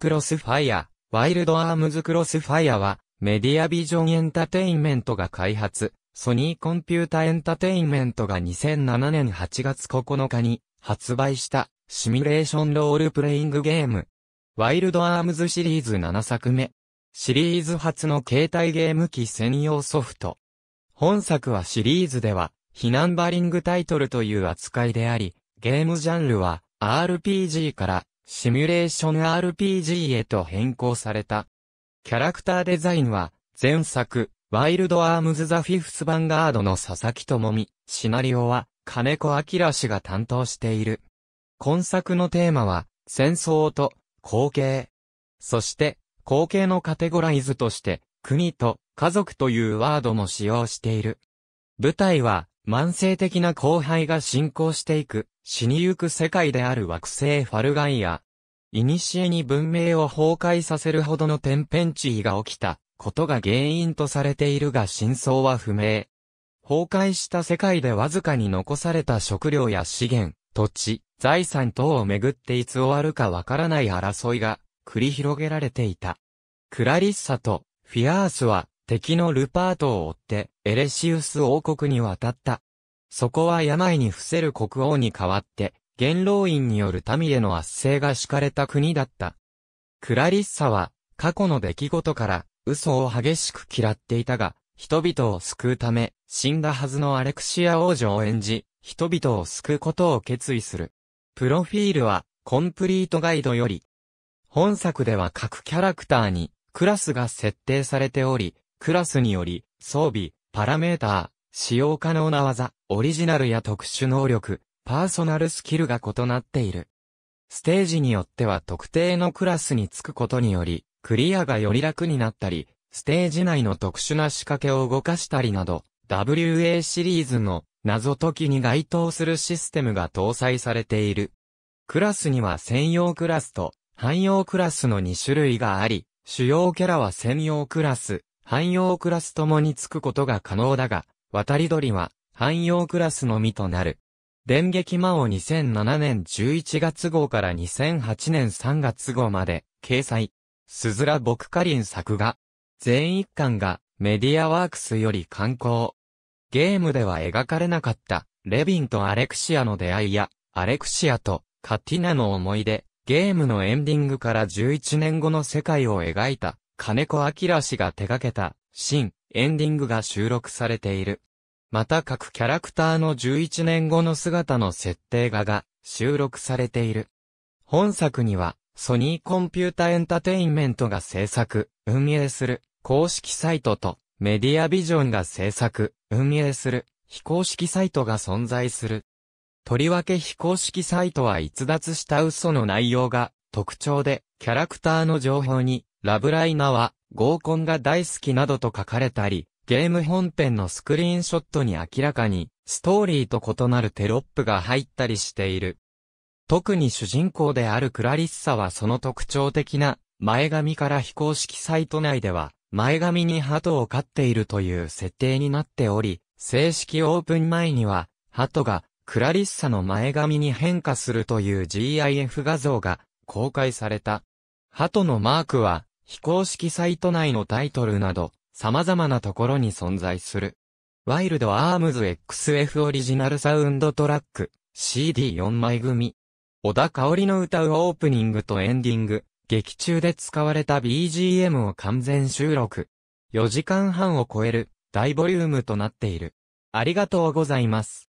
クロスファイア、ワイルドアームズクロスファイアは、メディアビジョンエンタテインメントが開発、ソニーコンピュータエンタテインメントが2007年8月9日に発売したシミュレーションロールプレイングゲーム。ワイルドアームズシリーズ7作目。シリーズ初の携帯ゲーム機専用ソフト。本作はシリーズでは、避難バリングタイトルという扱いであり、ゲームジャンルは RPG からシミュレーション RPG へと変更された。キャラクターデザインは、前作、ワイルドアームズ・ザ・フィフス・ヴァンガードの佐々木智美、シナリオは、金子明氏が担当している。今作のテーマは、戦争と、後継。そして、後継のカテゴライズとして、国と家族というワードも使用している。舞台は、慢性的な荒廃が進行していく、死にゆく世界である惑星ファルガイア。古に文明を崩壊させるほどの天変地異が起きたことが原因とされているが真相は不明。崩壊した世界でわずかに残された食料や資源、土地、財産等をめぐっていつ終わるかわからない争いが繰り広げられていた。クラリッサとフィアースは敵のルパートを追って、エレシウス王国に渡った。そこは病に伏せる国王に代わって、元老院による民への圧政が敷かれた国だった。クラリッサは、過去の出来事から、嘘を激しく嫌っていたが、人々を救うため、死んだはずのアレクシア王女を演じ、人々を救うことを決意する。プロフィールは、コンプリートガイドより、本作では各キャラクターに、クラスが設定されており、クラスにより、装備、パラメーター、使用可能な技、オリジナルや特殊能力、パーソナルスキルが異なっている。ステージによっては特定のクラスにつくことにより、クリアがより楽になったり、ステージ内の特殊な仕掛けを動かしたりなど、WA シリーズの謎解きに該当するシステムが搭載されている。クラスには専用クラスと汎用クラスの2種類があり、主要キャラは専用クラス、汎用クラスともにつくことが可能だが、渡り鳥は汎用クラスのみとなる。電撃魔王2007年11月号から2008年3月号まで、掲載。ズラ・ボクカリン作画。全一巻がメディアワークスより刊行。ゲームでは描かれなかった、レビンとアレクシアの出会いや、アレクシアとカティナの思い出、ゲームのエンディングから11年後の世界を描いた金子明氏が手掛けた、新、エンディングが収録されている。また各キャラクターの11年後の姿の設定画が収録されている。本作には、ソニーコンピュータエンタテインメントが制作、運営する、公式サイトと、メディアビジョンが制作、運営する、非公式サイトが存在する。とりわけ非公式サイトは逸脱した嘘の内容が特徴で、キャラクターの情報にラブライナは合コンが大好きなどと書かれたり、ゲーム本編のスクリーンショットに明らかに、ストーリーと異なるテロップが入ったりしている。特に主人公であるクラリッサはその特徴的な、前髪から非公式サイト内では、前髪に鳩を飼っているという設定になっており、正式オープン前には、鳩が、クラリッサの前髪に変化するという GIF 画像が公開された。鳩のマークは、非公式サイト内のタイトルなど、様々なところに存在する。ワイルドアームズ XF オリジナルサウンドトラック、CD4 枚組。小田香織の歌うオープニングとエンディング、劇中で使われた BGM を完全収録。4時間半を超える大ボリュームとなっている。ありがとうございます。